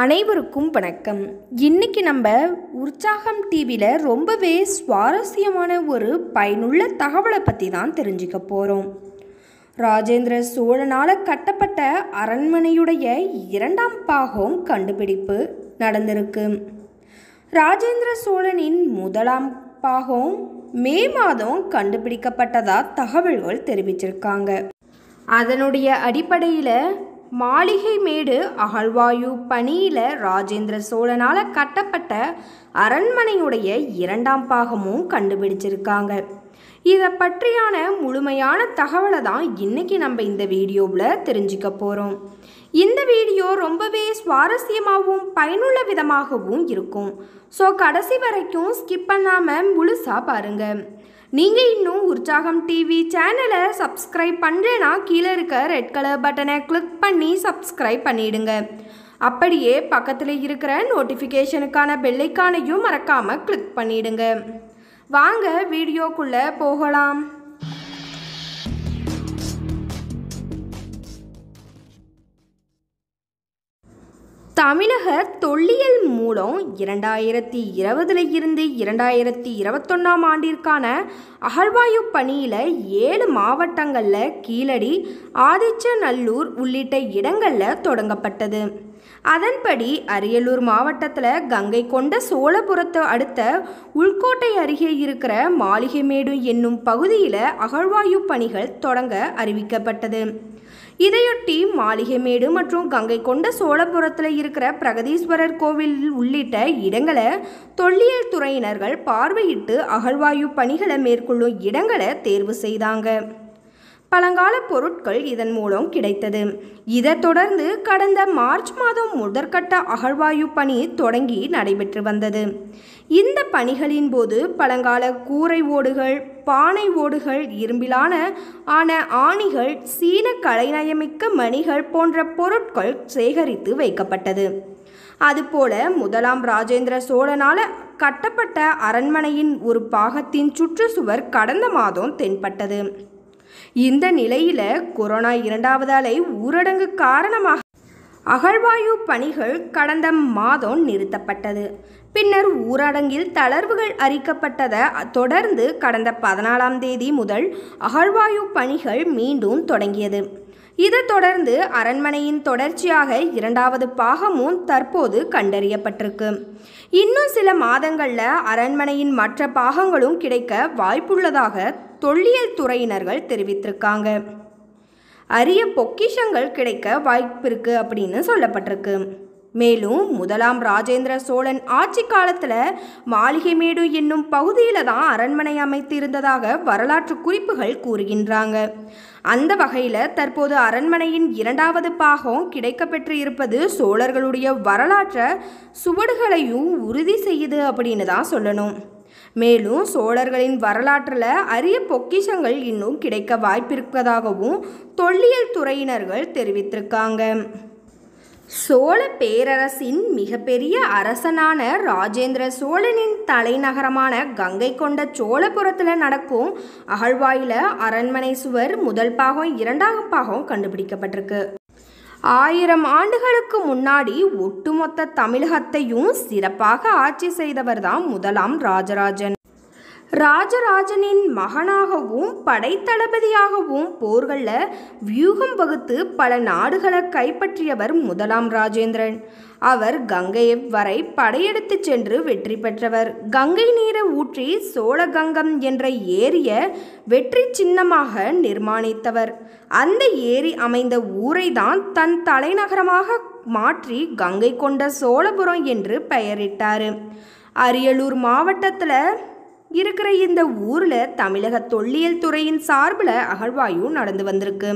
அனைவருக்கும் வணக்கம் இன்னைக்கு நம்ம உற்சாகம் டிவியில் ரொம்பவே சுவாரஸ்யமான ஒரு பயனுள்ள தகவலை பற்றி தான் தெரிஞ்சுக்க போகிறோம் ராஜேந்திர சோழனால் கட்டப்பட்ட அரண்மனையுடைய இரண்டாம் பாகம் கண்டுபிடிப்பு நடந்திருக்கு ராஜேந்திர சோழனின் முதலாம் பாகம் மே மாதம் கண்டுபிடிக்கப்பட்டதாக தகவல்கள் தெரிவிச்சிருக்காங்க அதனுடைய அடிப்படையில் மாளிகை மேடு அகழ்வாயு பணியில் ராஜேந்திர சோழனால் கட்டப்பட்ட அரண்மனையுடைய இரண்டாம் பாகமும் கண்டுபிடிச்சிருக்காங்க இதை பற்றியான முழுமையான தகவலை தான் இன்றைக்கி நம்ம இந்த வீடியோவில் தெரிஞ்சுக்க போகிறோம் இந்த வீடியோ ரொம்பவே சுவாரஸ்யமாகவும் பயனுள்ள விதமாகவும் இருக்கும் ஸோ கடைசி வரைக்கும் ஸ்கிப் பண்ணாமல் முழுசாக பாருங்கள் நீங்கள் இன்னும் உற்சாகம் டிவி சேனலை சப்ஸ்கிரைப் பண்ணுறேன்னா கீழே இருக்க ரெட் கலர் பட்டனை கிளிக் பண்ணி சப்ஸ்கிரைப் பண்ணிவிடுங்க அப்படியே பக்கத்தில் இருக்கிற நோட்டிஃபிகேஷனுக்கான பெல்லைக்கானையும் மறக்காமல் கிளிக் பண்ணிவிடுங்க வாங்க வீடியோக்குள்ளே போகலாம் தமிழக தொல்லியல் மூலம் இரண்டாயிரத்தி இருபதுல இருந்து இரண்டாயிரத்தி இருபத்தொன்னாம் ஆண்டிற்கான அகழ்வாயு பணியில் ஏழு மாவட்டங்களில் கீழடி ஆதிச்சநல்லூர் உள்ளிட்ட இடங்களில் தொடங்கப்பட்டது அதன்படி அரியலூர் மாவட்டத்தில் கங்கை கொண்ட சோழபுரத்தை அடுத்த உள்கோட்டை அருகே இருக்கிற மாளிகைமேடு என்னும் பகுதியில் அகழ்வாயு பணிகள் தொடங்க அறிவிக்கப்பட்டது இதையொட்டி மாளிகைமேடு மற்றும் கங்கை கொண்ட சோழபுரத்தில் இருக்கிற பிரகதீஸ்வரர் கோவில் உள்ளிட்ட இடங்களை தொல்லியல் துறையினர்கள் பார்வையிட்டு அகழ்வாயு பணிகளை மேற்கொள்ளும் இடங்களை தேர்வு செய்தாங்க பழங்கால பொருட்கள் இதன் மூலம் கிடைத்தது இதைத் தொடர்ந்து கடந்த மார்ச் மாதம் முதற்கட்ட அகழ்வாயு பணி தொடங்கி நடைபெற்று வந்தது இந்த பணிகளின் போது பழங்கால கூரை ஓடுகள் பானை ஓடுகள் இரும்பிலான ஆன ஆணிகள் சீன கலைநயமிக்க மணிகள் போன்ற பொருட்கள் சேகரித்து வைக்கப்பட்டது அதுபோல முதலாம் ராஜேந்திர சோழனால் கட்டப்பட்ட அரண்மனையின் ஒரு பாகத்தின் சுற்றுச்சுவர் கடந்த மாதம் தென்பட்டது இந்த நிலையில் கொரோனா இரண்டாவது அலை ஊரடங்கு காரணமாக அகழ்வாயு பணிகள் கடந்த மாதம் நிறுத்தப்பட்டது பின்னர் ஊரடங்கில் தளர்வுகள் அறிக்கப்பட்டதை தொடர்ந்து கடந்த பதினாலாம் தேதி முதல் அகழ்வாயு பணிகள் மீண்டும் தொடங்கியது இது தொடர்ந்து அரண்மனையின் தொடர்ச்சியாக இரண்டாவது பாகமும் தற்போது கண்டறியப்பட்டிருக்கு இன்னும் சில மாதங்களில் அரண்மனையின் மற்ற பாகங்களும் கிடைக்க வாய்ப்புள்ளதாக தொல்லியல் துறையினர்கள் தெரிவித்திருக்காங்க அரிய பொக்கிஷங்கள் கிடைக்க வாய்ப்பிருக்கு அப்படின்னு சொல்லப்பட்டிருக்கு மேலும் முதலாம் ராஜேந்திர சோழன் ஆட்சி காலத்தில் மாளிகைமேடு என்னும் பகுதியில் தான் அரண்மனை அமைத்து இருந்ததாக வரலாற்று குறிப்புகள் கூறுகின்றாங்க அந்த வகையில் தற்போது அரண்மனையின் இரண்டாவது பாகம் கிடைக்கப்பெற்று இருப்பது சோழர்களுடைய வரலாற்றை சுவடுகளையும் உறுதி செய்யுது அப்படின்னு தான் சொல்லணும் மேலும் சோழர்களின் வரலாற்றில் அரிய பொக்கிஷங்கள் இன்னும் கிடைக்க வாய்ப்பிருப்பதாகவும் தொல்லியல் துறையினர்கள் தெரிவித்திருக்காங்க சோழ பேரரசின் மிகப்பெரிய அரசனான ராஜேந்திர சோழனின் தலைநகரமான கங்கை கொண்ட சோழபுரத்தில் நடக்கும் அகழ்வாயில் அரண்மனை சுவர் முதல் பாகம் இரண்டாம் பாகம் கண்டுபிடிக்கப்பட்டிருக்கு ஆயிரம் ஆண்டுகளுக்கு முன்னாடி ஒட்டுமொத்த தமிழகத்தையும் சிறப்பாக ஆட்சி செய்தவர்தான் முதலாம் ராஜராஜன் ராஜராஜனின் மகனாகவும் படைத்தளபதியாகவும் போர்களில் வியூகம் வகுத்து பல நாடுகளை கைப்பற்றியவர் முதலாம் ராஜேந்திரன் அவர் கங்கையை வரை படையெடுத்து சென்று வெற்றி பெற்றவர் கங்கை நீரை ஊற்றி சோழகங்கம் என்ற ஏரிய வெற்றி சின்னமாக நிர்மாணித்தவர் அந்த ஏரி அமைந்த ஊரை தான் தன் தலைநகரமாக மாற்றி கங்கை கொண்ட சோழபுரம் என்று பெயரிட்டார் அரியலூர் மாவட்டத்தில் இருக்கிற இந்த ஊரில் தமிழக தொல்லியல் துறையின் சார்பில் அகழ்வாய்வு நடந்து வந்திருக்கு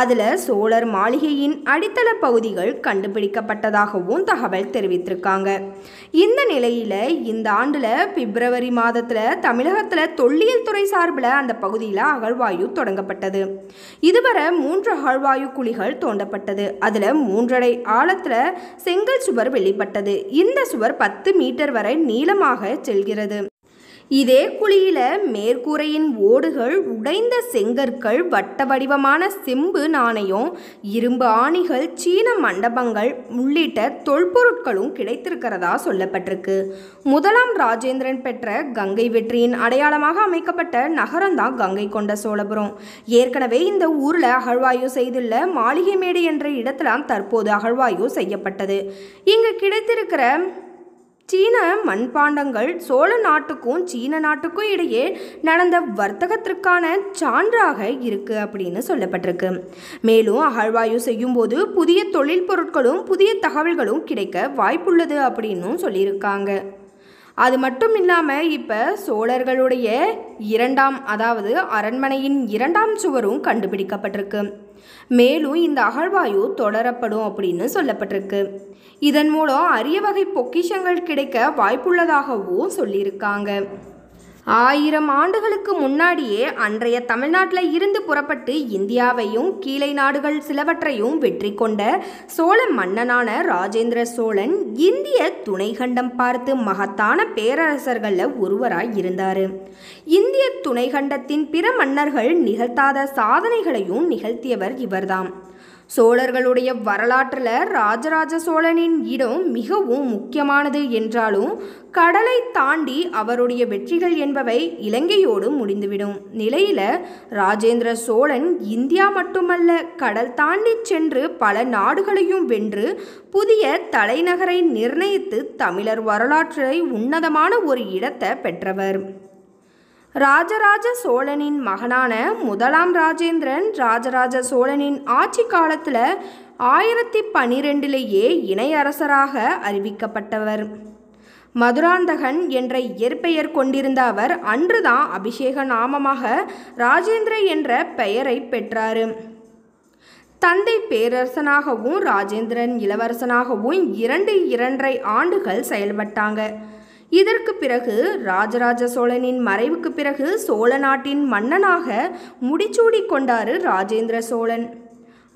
அதில் சோழர் மாளிகையின் அடித்தள பகுதிகள் கண்டுபிடிக்கப்பட்டதாகவும் தகவல் தெரிவித்திருக்காங்க இந்த நிலையில் இந்த ஆண்டில் பிப்ரவரி மாதத்தில் தமிழகத்தில் தொல்லியல் துறை சார்பில் அந்த பகுதியில் அகழ்வாயு தொடங்கப்பட்டது இதுவரை மூன்று அகழ்வாயு குழிகள் தோண்டப்பட்டது அதில் மூன்றரை ஆழத்தில் செங்கல் சுவர் வெளிப்பட்டது இந்த சுவர் பத்து மீட்டர் வரை நீளமாக செல்கிறது இதே குழியில மேற்கூரையின் ஓடுகள் உடைந்த செங்கற்கள் வட்ட வடிவமான செம்பு நாணயம் இரும்பு ஆணிகள் சீன மண்டபங்கள் உள்ளிட்ட தொல்பொருட்களும் கிடைத்திருக்கிறதா சொல்லப்பட்டிருக்கு முதலாம் ராஜேந்திரன் பெற்ற கங்கை வெற்றியின் அடையாளமாக அமைக்கப்பட்ட நகரம்தான் கங்கை கொண்ட சோழபுரம் ஏற்கனவே இந்த ஊரில் அகழ்வாயு செய்துள்ள மாளிகை மேடு என்ற இடத்திலாம் தற்போது அகழ்வாயு செய்யப்பட்டது இங்கு கிடைத்திருக்கிற சீன மண்பாண்டங்கள் சோழ நாட்டுக்கும் சீன நாட்டுக்கும் இடையே நடந்த வர்த்தகத்திற்கான சான்றாக இருக்குது அப்படின்னு சொல்லப்பட்டிருக்கு மேலும் அகழ்வாயு செய்யும்போது புதிய தொழில் பொருட்களும் புதிய தகவல்களும் கிடைக்க வாய்ப்புள்ளது அப்படின்னும் சொல்லியிருக்காங்க அது மட்டும் இல்லாமல் இப்போ சோழர்களுடைய இரண்டாம் அதாவது அரண்மனையின் இரண்டாம் சுவரும் கண்டுபிடிக்கப்பட்டிருக்கு மேலும் இந்த அகழ்வாயு தொடரப்படும் அப்படின்னு சொல்லப்பட்டிருக்கு இதன் மூலம் அரிய வகை பொக்கிஷங்கள் கிடைக்க வாய்ப்புள்ளதாகவும் சொல்லியிருக்காங்க ஆயிரம் ஆண்டுகளுக்கு முன்னாடியே அன்றைய தமிழ்நாட்டில் இருந்து புறப்பட்டு இந்தியாவையும் கீழே நாடுகள் சிலவற்றையும் வெற்றி கொண்ட சோழ மன்னனான ராஜேந்திர சோழன் இந்திய துணைகண்டம் பார்த்து மகத்தான பேரரசர்களில் ஒருவராய் இருந்தார் இந்திய துணைகண்டத்தின் பிற மன்னர்கள் நிகழ்த்தாத சாதனைகளையும் நிகழ்த்தியவர் இவர்தாம் சோழர்களுடைய வரலாற்றில் ராஜராஜ சோழனின் இடம் மிகவும் முக்கியமானது என்றாலும் கடலை தாண்டி அவருடைய வெற்றிகள் என்பவை இலங்கையோடு முடிந்துவிடும் நிலையில ராஜேந்திர சோழன் இந்தியா மட்டுமல்ல கடல் தாண்டி சென்று பல நாடுகளையும் வென்று புதிய தலைநகரை நிர்ணயித்து தமிழர் வரலாற்றை உன்னதமான ஒரு இடத்தை பெற்றவர் ராஜராஜ சோழனின் மகனான முதலாம் ராஜேந்திரன் ராஜராஜ சோழனின் ஆட்சி காலத்தில் ஆயிரத்தி பன்னிரெண்டிலேயே இணையரசராக அறிவிக்கப்பட்டவர் மதுராந்தகன் என்ற இயற்பெயர் கொண்டிருந்த அவர் அன்றுதான் அபிஷேக நாமமாக ராஜேந்திர என்ற பெயரை பெற்றார் தந்தை பேரரசனாகவும் ராஜேந்திரன் இளவரசனாகவும் இரண்டு இரண்டரை ஆண்டுகள் செயல்பட்டாங்க இதற்கு பிறகு ராஜராஜ சோழனின் மறைவுக்கு பிறகு சோழ நாட்டின் மன்னனாக முடிச்சூடி கொண்டாரு ராஜேந்திர சோழன்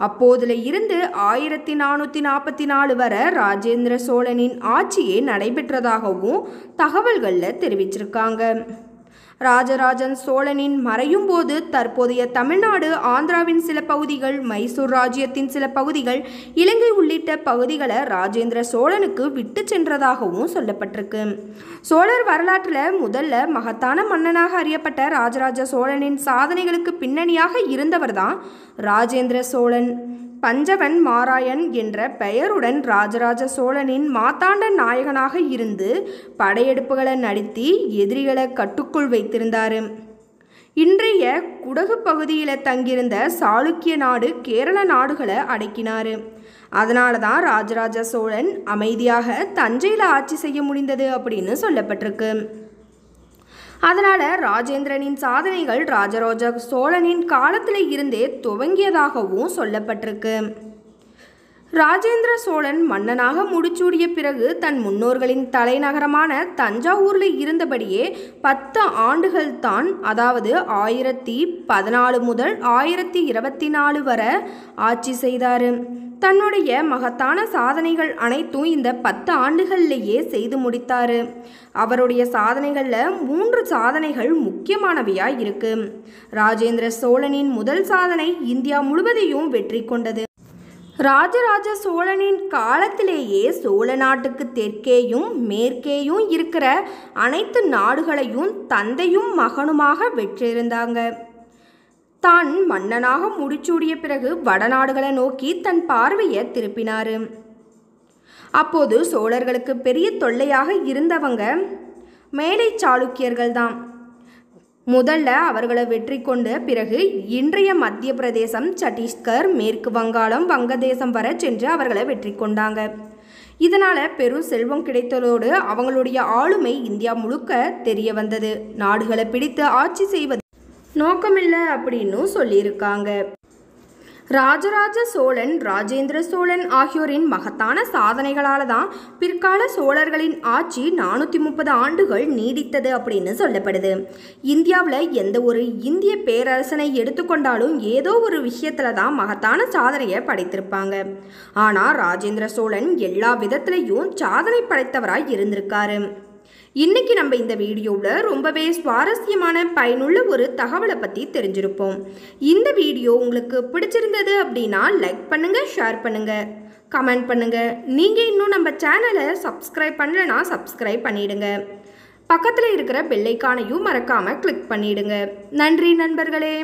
அப்போதுல இருந்து ஆயிரத்தி நானூற்றி நாற்பத்தி நாலு வரை ராஜேந்திர சோழனின் ஆட்சியே நடைபெற்றதாகவும் தகவல்களில் தெரிவிச்சிருக்காங்க ராஜராஜன் சோழனின் மறையும் போது தற்போதைய தமிழ்நாடு ஆந்திராவின் சில பகுதிகள் மைசூர் ராஜ்யத்தின் சில பகுதிகள் இலங்கை உள்ளிட்ட பகுதிகளை ராஜேந்திர சோழனுக்கு விட்டு சென்றதாகவும் சொல்லப்பட்டிருக்கு சோழர் வரலாற்றில் முதல்ல மகத்தான மன்னனாக அறியப்பட்ட ராஜராஜ சோழனின் சாதனைகளுக்கு பின்னணியாக இருந்தவர் தான் ராஜேந்திர சோழன் பஞ்சவன் மாராயன் என்ற பெயருடன் ராஜராஜ சோழனின் மாத்தாண்ட நாயகனாக இருந்து படையெடுப்புகளை நடத்தி எதிரிகளை கட்டுக்குள் வைத்திருந்தார் இன்றைய குடகு பகுதியில் தங்கியிருந்த சாளுக்கிய நாடு கேரள நாடுகளை அடக்கினார் அதனால தான் ராஜராஜ சோழன் அமைதியாக தஞ்சையில் ஆட்சி செய்ய முடிந்தது அப்படின்னு சொல்லப்பட்டிருக்கு அதனால் ராஜேந்திரனின் சாதனைகள் ராஜராஜ சோழனின் காலத்தில் இருந்தே துவங்கியதாகவும் சொல்லப்பட்டிருக்கு ராஜேந்திர சோழன் மன்னனாக முடிச்சூடிய பிறகு தன் முன்னோர்களின் தலைநகரமான தஞ்சாவூரில் இருந்தபடியே பத்து ஆண்டுகள் தான் அதாவது ஆயிரத்தி பதினாலு முதல் ஆயிரத்தி இருபத்தி நாலு வரை ஆட்சி செய்தார் தன்னுடைய மகத்தான சாதனைகள் அனைத்தும் இந்த பத்து ஆண்டுகள்லேயே செய்து முடித்தார் அவருடைய சாதனைகளில் மூன்று சாதனைகள் முக்கியமானவையாக இருக்கு ராஜேந்திர சோழனின் முதல் சாதனை இந்தியா முழுவதையும் வெற்றி கொண்டது ராஜராஜ சோழனின் காலத்திலேயே சோழ நாட்டுக்கு தெற்கேயும் மேற்கேயும் இருக்கிற அனைத்து நாடுகளையும் தந்தையும் மகனுமாக வெற்றிருந்தாங்க தான் மன்னனாக முடிச்சூடிய பிறகு வடநாடுகளை நோக்கி தன் பார்வையை திருப்பினார் அப்போது சோழர்களுக்கு பெரிய தொல்லையாக இருந்தவங்க மேலை சாளுக்கியர்கள் தான் முதல்ல அவர்களை வெற்றி கொண்டு பிறகு இன்றைய மத்திய பிரதேசம் சத்தீஸ்கர் மேற்கு வங்காளம் வங்கதேசம் வர சென்று அவர்களை வெற்றி கொண்டாங்க இதனால் பெரும் செல்வம் கிடைத்ததோடு அவங்களுடைய ஆளுமை இந்தியா முழுக்க தெரிய வந்தது நாடுகளை பிடித்து ஆட்சி செய்வது நோக்கமில்லை அப்படின்னும் சொல்லியிருக்காங்க ராஜராஜ சோழன் ராஜேந்திர சோழன் ஆகியோரின் மகத்தான சாதனைகளால தான் பிற்கால சோழர்களின் ஆட்சி நானூற்றி முப்பது ஆண்டுகள் நீடித்தது அப்படின்னு சொல்லப்படுது இந்தியாவில் எந்த ஒரு இந்திய பேரரசனை எடுத்துக்கொண்டாலும் ஏதோ ஒரு விஷயத்தில் தான் மகத்தான சாதனையை படைத்திருப்பாங்க ஆனால் ராஜேந்திர சோழன் எல்லா விதத்திலையும் சாதனை படைத்தவராய் இருந்திருக்காரு இன்றைக்கி நம்ம இந்த வீடியோவில் ரொம்பவே சுவாரஸ்யமான பயனுள்ள ஒரு தகவலை பற்றி தெரிஞ்சிருப்போம் இந்த வீடியோ உங்களுக்கு பிடிச்சிருந்தது அப்படின்னா லைக் பண்ணுங்கள் ஷேர் பண்ணுங்கள் கமெண்ட் பண்ணுங்கள் நீங்கள் இன்னும் நம்ம சேனலை சப்ஸ்கிரைப் பண்ணலன்னா சப்ஸ்கிரைப் பண்ணிவிடுங்க பக்கத்தில் இருக்கிற பெல்லைக்கானையும் மறக்காமல் கிளிக் பண்ணிவிடுங்க நன்றி நண்பர்களே